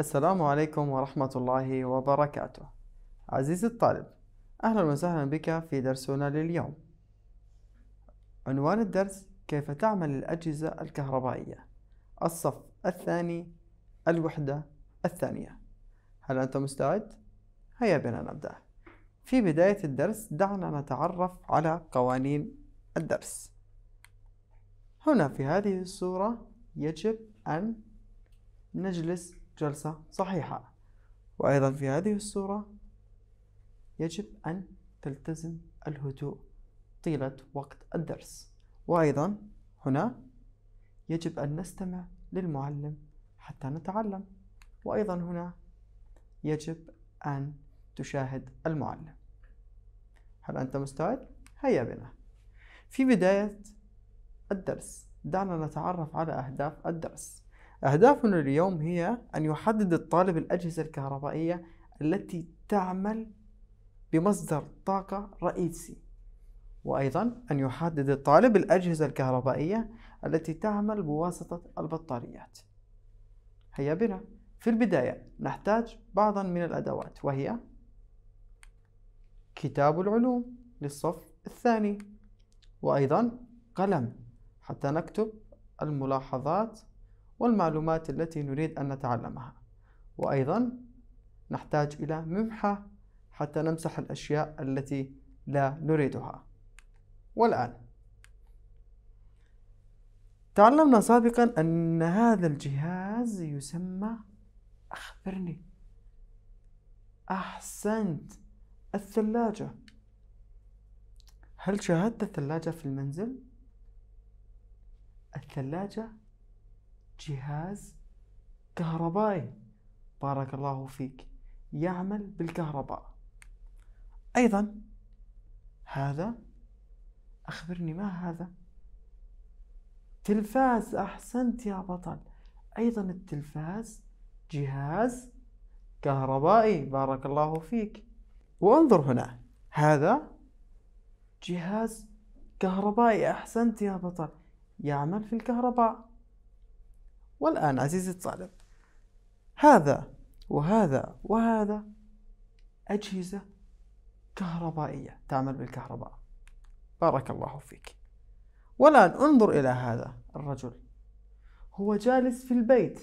السلام عليكم ورحمة الله وبركاته عزيزي الطالب أهلا وسهلا بك في درسنا لليوم عنوان الدرس كيف تعمل الأجهزة الكهربائية الصف الثاني الوحدة الثانية هل أنت مستعد؟ هيا بنا نبدأ في بداية الدرس دعنا نتعرف على قوانين الدرس هنا في هذه الصورة يجب أن نجلس جلسة صحيحة وأيضا في هذه الصورة يجب أن تلتزم الهدوء طيلة وقت الدرس وأيضا هنا يجب أن نستمع للمعلم حتى نتعلم وأيضا هنا يجب أن تشاهد المعلم هل أنت مستعد؟ هيا بنا في بداية الدرس دعنا نتعرف على أهداف الدرس أهدافنا اليوم هي أن يحدد الطالب الأجهزة الكهربائية التي تعمل بمصدر طاقة رئيسي وأيضا أن يحدد الطالب الأجهزة الكهربائية التي تعمل بواسطة البطاريات هيا بنا في البداية نحتاج بعضا من الأدوات وهي كتاب العلوم للصف الثاني وأيضا قلم حتى نكتب الملاحظات والمعلومات التي نريد أن نتعلمها وأيضا نحتاج إلى ممحة حتى نمسح الأشياء التي لا نريدها والآن تعلمنا سابقا أن هذا الجهاز يسمى أخبرني أحسنت الثلاجة هل شاهدت الثلاجة في المنزل؟ الثلاجة جهاز كهربائي بارك الله فيك يعمل بالكهرباء أيضا هذا أخبرني ما هذا تلفاز أحسنت يا بطل أيضا التلفاز جهاز كهربائي بارك الله فيك وانظر هنا هذا جهاز كهربائي أحسنت يا بطل يعمل في الكهرباء والآن عزيزي الطالب هذا وهذا وهذا أجهزة كهربائية تعمل بالكهرباء بارك الله فيك والآن انظر إلى هذا الرجل هو جالس في البيت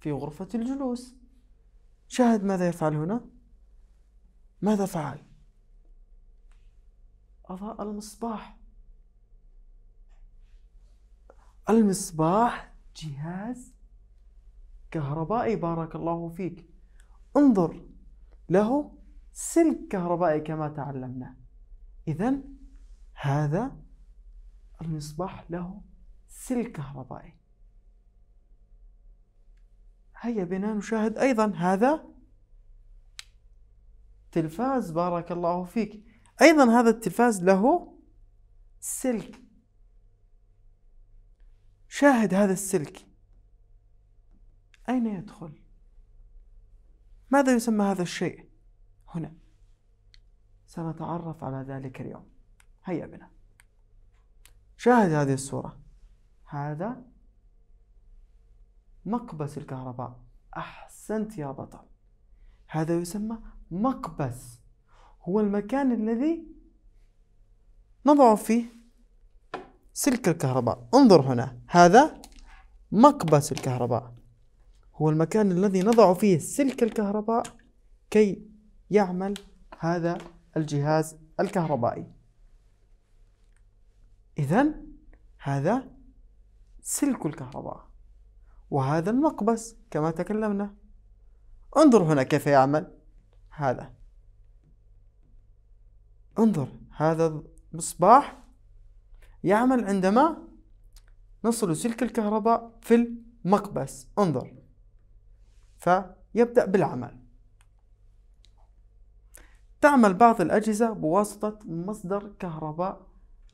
في غرفة الجلوس شاهد ماذا يفعل هنا ماذا فعل؟ أضاء المصباح المصباح جهاز كهربائي بارك الله فيك انظر له سلك كهربائي كما تعلمنا إذا هذا المصباح له سلك كهربائي هيا بنا نشاهد أيضا هذا تلفاز بارك الله فيك أيضا هذا التلفاز له سلك شاهد هذا السلك أين يدخل؟ ماذا يسمى هذا الشيء؟ هنا سنتعرف على ذلك اليوم هيا بنا شاهد هذه الصورة هذا مقبس الكهرباء أحسنت يا بطل هذا يسمى مقبس هو المكان الذي نضع فيه سلك الكهرباء انظر هنا هذا مقبس الكهرباء هو المكان الذي نضع فيه سلك الكهرباء كي يعمل هذا الجهاز الكهربائي إذا هذا سلك الكهرباء وهذا المقبس كما تكلمنا انظر هنا كيف يعمل هذا انظر هذا المصباح يعمل عندما نصل سلك الكهرباء في المقبس انظر فيبدأ بالعمل تعمل بعض الأجهزة بواسطة مصدر كهرباء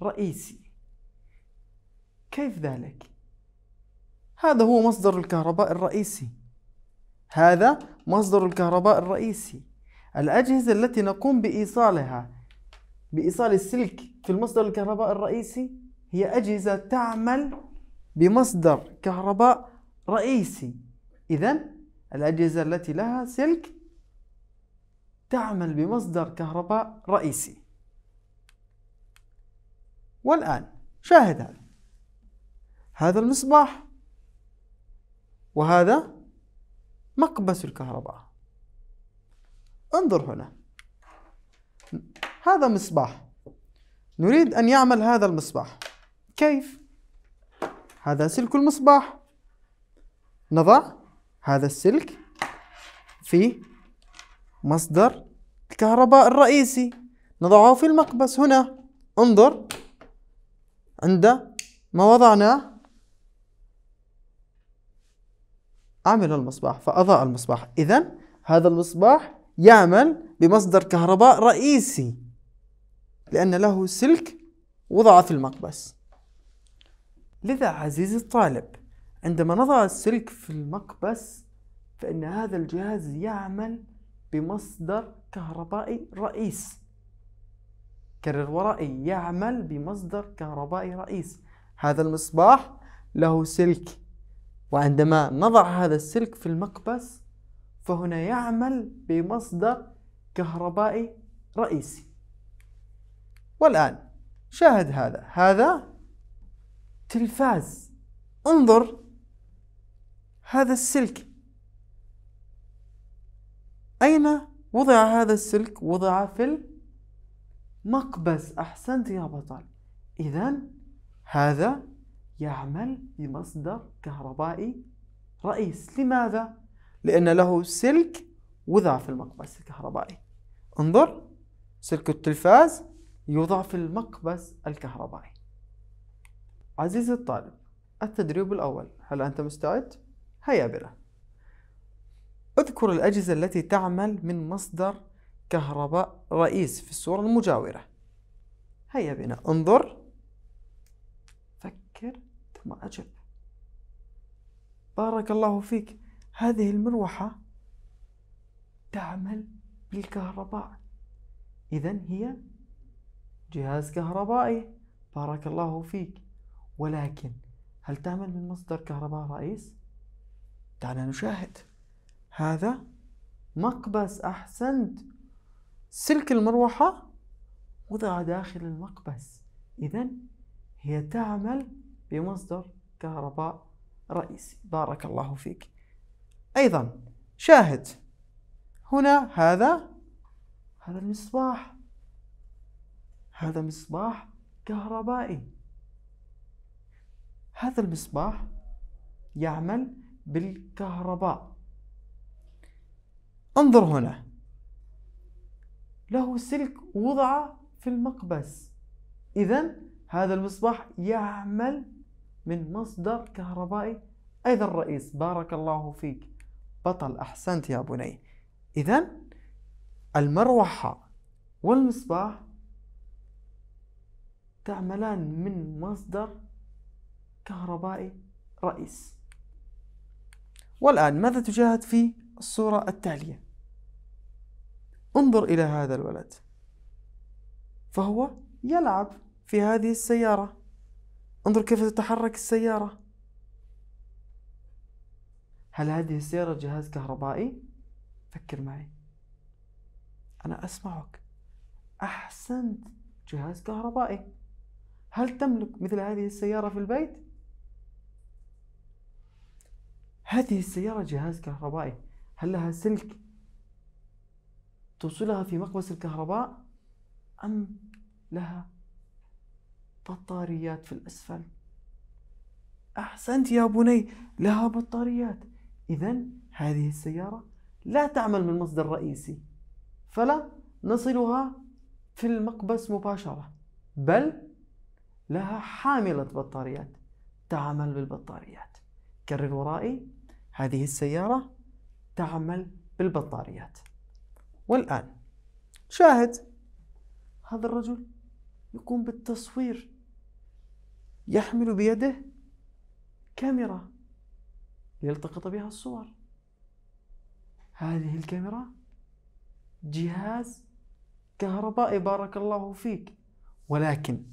رئيسي كيف ذلك؟ هذا هو مصدر الكهرباء الرئيسي هذا مصدر الكهرباء الرئيسي الأجهزة التي نقوم بإيصالها بإيصال السلك في المصدر الكهرباء الرئيسي هي أجهزة تعمل بمصدر كهرباء رئيسي إذا الأجهزة التي لها سلك تعمل بمصدر كهرباء رئيسي والآن شاهد هذا هذا المصباح وهذا مقبس الكهرباء انظر هنا هذا مصباح نريد أن يعمل هذا المصباح كيف؟ هذا سلك المصباح نضع هذا السلك في مصدر الكهرباء الرئيسي نضعه في المقبس هنا انظر عند ما وضعناه عمل المصباح فأضاء المصباح إذا هذا المصباح يعمل بمصدر كهرباء رئيسي لأن له سلك وضع في المقبس لذا عزيزي الطالب عندما نضع السلك في المقبس فإن هذا الجهاز يعمل بمصدر كهربائي رئيس كرر ورائي يعمل بمصدر كهربائي رئيس هذا المصباح له سلك وعندما نضع هذا السلك في المقبس فهنا يعمل بمصدر كهربائي رئيسي والآن شاهد هذا هذا تلفاز انظر هذا السلك أين وضع هذا السلك؟ وضع في المقبس أحسنت يا بطل إذا هذا يعمل بمصدر كهربائي رئيس لماذا؟ لأن له سلك وضع في المقبس الكهربائي انظر سلك التلفاز يوضع في المقبس الكهربائي عزيزي الطالب التدريب الأول هل أنت مستعد؟ هيا بنا اذكر الأجهزة التي تعمل من مصدر كهرباء رئيس في الصورة المجاورة هيا بنا انظر فكر ثم أجب بارك الله فيك هذه المروحة تعمل بالكهرباء إذا هي جهاز كهربائي بارك الله فيك ولكن هل تعمل من مصدر كهرباء رئيس؟ دعنا نشاهد هذا مقبس أحسنت سلك المروحة وضع داخل المقبس إذا هي تعمل بمصدر كهرباء رئيسي بارك الله فيك أيضا شاهد هنا هذا هذا المصباح هذا مصباح كهربائي هذا المصباح يعمل بالكهرباء انظر هنا له سلك وضع في المقبس إذا هذا المصباح يعمل من مصدر كهربائي أيضا الرئيس بارك الله فيك بطل أحسنت يا بني إذا المروحة والمصباح تعملان من مصدر كهربائي رئيس والآن ماذا تشاهد في الصورة التالية انظر إلى هذا الولد فهو يلعب في هذه السيارة انظر كيف تتحرك السيارة هل هذه السيارة جهاز كهربائي؟ فكر معي أنا أسمعك أحسنت جهاز كهربائي هل تملك مثل هذه السيارة في البيت؟ هذه السيارة جهاز كهربائي هل لها سلك توصلها في مقبس الكهرباء أم لها بطاريات في الأسفل؟ أحسنت يا بني لها بطاريات إذا هذه السيارة لا تعمل من مصدر رئيسي فلا نصلها في المقبس مباشرة بل لها حاملة بطاريات تعمل بالبطاريات كرر ورائي هذه السيارة تعمل بالبطاريات والآن شاهد هذا الرجل يقوم بالتصوير يحمل بيده كاميرا ليلتقط بها الصور هذه الكاميرا جهاز كهربائي بارك الله فيك ولكن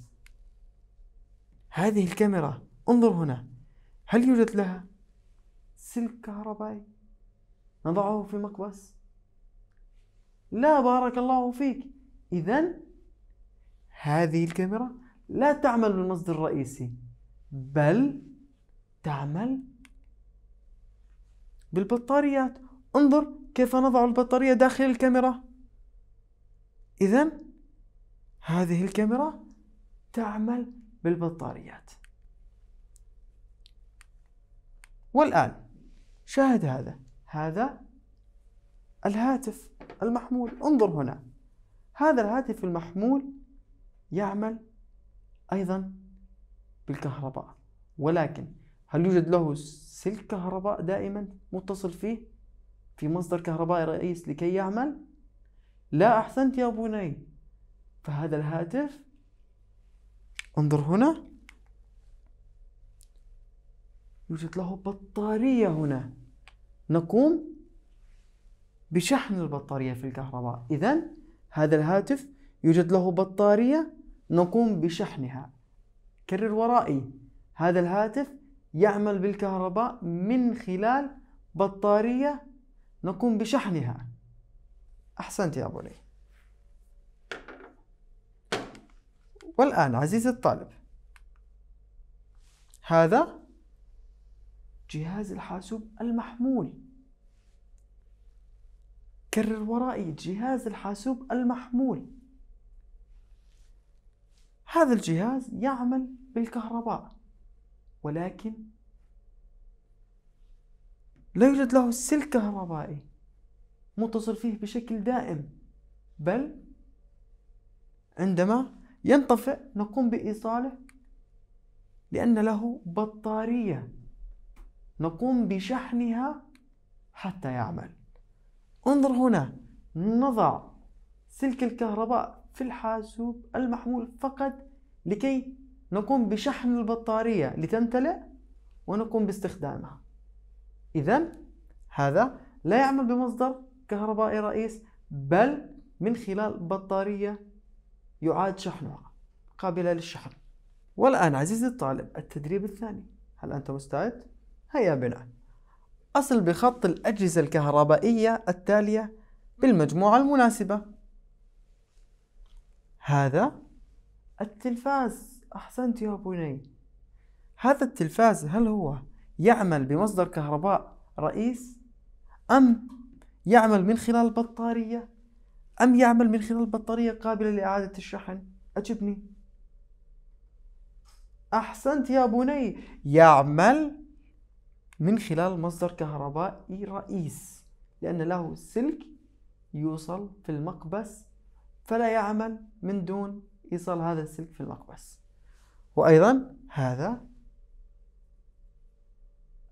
هذه الكاميرا انظر هنا هل يوجد لها سلك كهربائي نضعه في مقبس لا بارك الله فيك إذا هذه الكاميرا لا تعمل بالمصدر الرئيسي بل تعمل بالبطاريات انظر كيف نضع البطارية داخل الكاميرا إذا هذه الكاميرا تعمل بالبطاريات والآن شاهد هذا هذا الهاتف المحمول انظر هنا هذا الهاتف المحمول يعمل أيضا بالكهرباء ولكن هل يوجد له سلك كهرباء دائما متصل فيه في مصدر كهربائي رئيس لكي يعمل لا أحسنت يا بني فهذا الهاتف انظر هنا يوجد له بطارية هنا نقوم بشحن البطارية في الكهرباء إذا هذا الهاتف يوجد له بطارية نقوم بشحنها كرر ورائي هذا الهاتف يعمل بالكهرباء من خلال بطارية نقوم بشحنها أحسنت يا بني والآن عزيزي الطالب هذا جهاز الحاسوب المحمول كرر ورائي جهاز الحاسوب المحمول هذا الجهاز يعمل بالكهرباء ولكن لا يوجد له سلك كهربائي متصل فيه بشكل دائم بل عندما ينطفئ نقوم بإيصاله لأن له بطارية نقوم بشحنها حتى يعمل انظر هنا نضع سلك الكهرباء في الحاسوب المحمول فقط لكي نقوم بشحن البطارية لتمتلئ ونقوم باستخدامها إذا هذا لا يعمل بمصدر كهربائي رئيس بل من خلال بطارية يعاد شحنها قابلة للشحن والآن عزيزي الطالب التدريب الثاني هل أنت مستعد؟ هيا بنا أصل بخط الأجهزة الكهربائية التالية بالمجموعة المناسبة هذا التلفاز أحسنت يا بني هذا التلفاز هل هو يعمل بمصدر كهرباء رئيس أم يعمل من خلال بطارية أم يعمل من خلال بطارية قابلة لإعادة الشحن أجبني أحسنت يا بني يعمل من خلال مصدر كهربائي رئيس لأن له سلك يوصل في المقبس فلا يعمل من دون إيصال هذا السلك في المقبس وأيضا هذا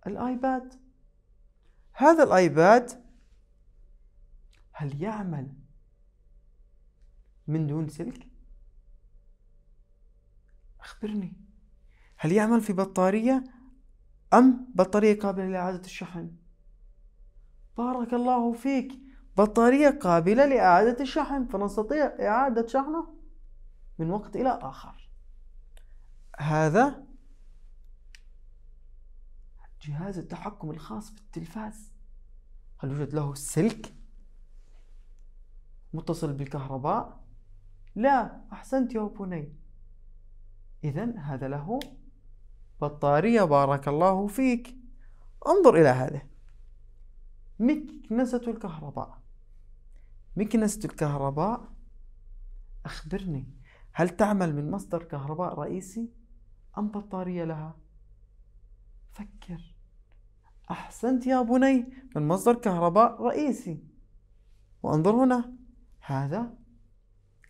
الآيباد هذا الآيباد هل يعمل من دون سلك؟ أخبرني هل يعمل في بطارية أم بطارية قابلة لإعادة الشحن؟ بارك الله فيك بطارية قابلة لإعادة الشحن فنستطيع إعادة شحنه من وقت إلى آخر هذا جهاز التحكم الخاص بالتلفاز هل يوجد له سلك متصل بالكهرباء لا أحسنت يا بني إذا هذا له بطارية بارك الله فيك انظر إلى هذا مكنسة الكهرباء مكنسة الكهرباء أخبرني هل تعمل من مصدر كهرباء رئيسي أم بطارية لها فكر أحسنت يا بني من مصدر كهرباء رئيسي وانظر هنا هذا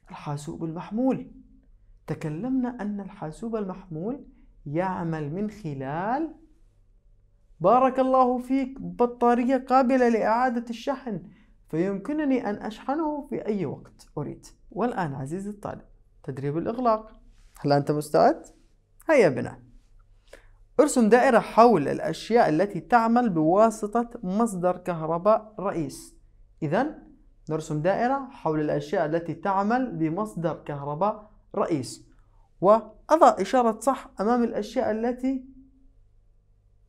الحاسوب المحمول تكلمنا أن الحاسوب المحمول يعمل من خلال بارك الله فيك بطارية قابلة لإعادة الشحن فيمكنني أن أشحنه في أي وقت أريد والآن عزيزي الطالب تدريب الإغلاق هل أنت مستعد؟ هيا بنا ارسم دائرة حول الأشياء التي تعمل بواسطة مصدر كهرباء رئيس إذا نرسم دائرة حول الأشياء التي تعمل بمصدر كهرباء رئيس وأضع إشارة صح أمام الأشياء التي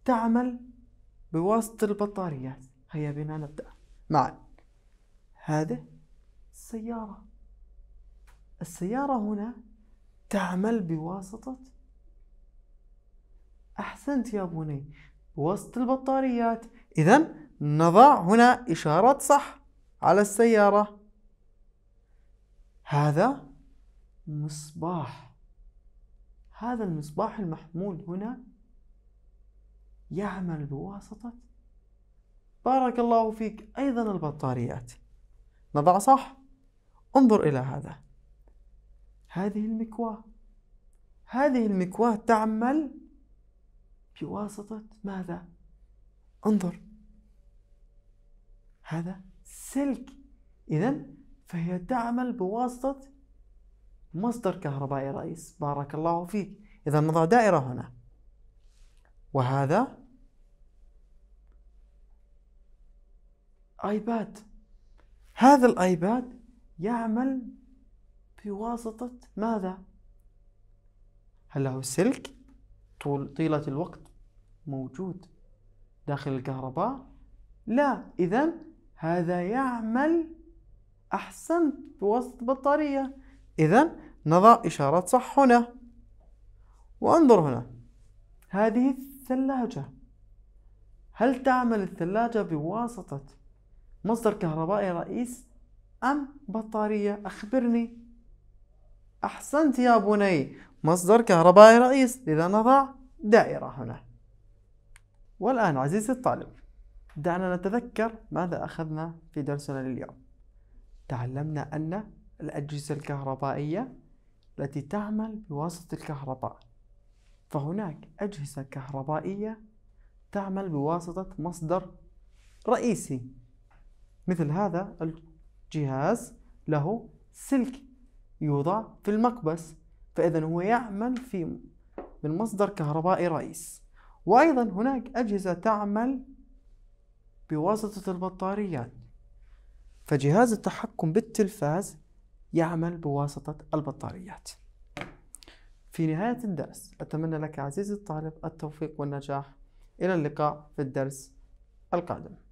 تعمل بواسطة البطاريات هيا بنا نبدأ معا هذه السيارة السيارة هنا تعمل بواسطة أحسنت يا بني وسط البطاريات إذا نضع هنا إشارة صح على السيارة هذا مصباح هذا المصباح المحمول هنا يعمل بواسطة بارك الله فيك أيضا البطاريات نضع صح انظر إلى هذا هذه المكواة هذه المكواة تعمل بواسطة ماذا؟ انظر هذا سلك إذا فهي تعمل بواسطة مصدر كهربائي رئيس بارك الله فيك إذا نضع دائرة هنا وهذا ايباد هذا الايباد يعمل بواسطة ماذا؟ هل له سلك طول طيلة الوقت موجود داخل الكهرباء لا إذا هذا يعمل أحسنت بواسطة بطارية إذا نضع إشارة صح هنا وانظر هنا هذه الثلاجة هل تعمل الثلاجة بواسطة مصدر كهربائي رئيس أم بطارية أخبرني أحسنت يا بني مصدر كهربائي رئيس لذا نضع دائرة هنا والآن عزيزي الطالب دعنا نتذكر ماذا أخذنا في درسنا لليوم تعلمنا أن الأجهزة الكهربائية التي تعمل بواسطة الكهرباء فهناك أجهزة كهربائية تعمل بواسطة مصدر رئيسي مثل هذا الجهاز له سلك يوضع في المقبس فإذا هو يعمل في من مصدر كهربائي رئيس وأيضا هناك أجهزة تعمل بواسطة البطاريات فجهاز التحكم بالتلفاز يعمل بواسطة البطاريات في نهاية الدرس أتمنى لك عزيزي الطالب التوفيق والنجاح إلى اللقاء في الدرس القادم